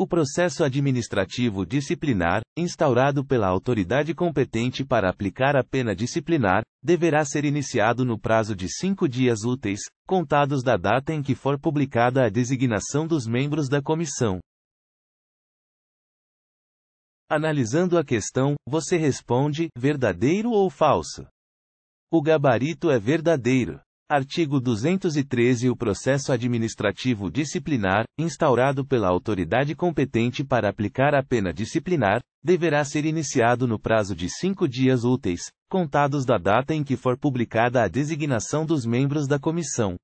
O processo administrativo disciplinar, instaurado pela autoridade competente para aplicar a pena disciplinar, deverá ser iniciado no prazo de cinco dias úteis, contados da data em que for publicada a designação dos membros da comissão. Analisando a questão, você responde: verdadeiro ou falso? O gabarito é verdadeiro. Artigo 213 O processo administrativo disciplinar, instaurado pela autoridade competente para aplicar a pena disciplinar, deverá ser iniciado no prazo de cinco dias úteis, contados da data em que for publicada a designação dos membros da comissão.